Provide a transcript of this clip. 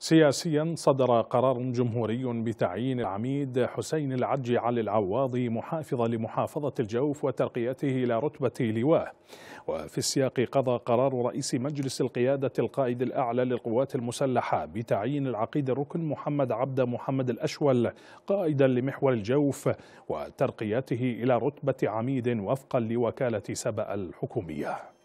سياسيا صدر قرار جمهوري بتعيين العميد حسين العجي علي العواضي محافظا لمحافظة الجوف وترقيته إلى رتبة لواء وفي السياق قضى قرار رئيس مجلس القيادة القائد الأعلى للقوات المسلحة بتعيين العقيد الركن محمد عبد محمد الأشول قائدا لمحور الجوف وترقيته إلى رتبة عميد وفقا لوكالة سبأ الحكومية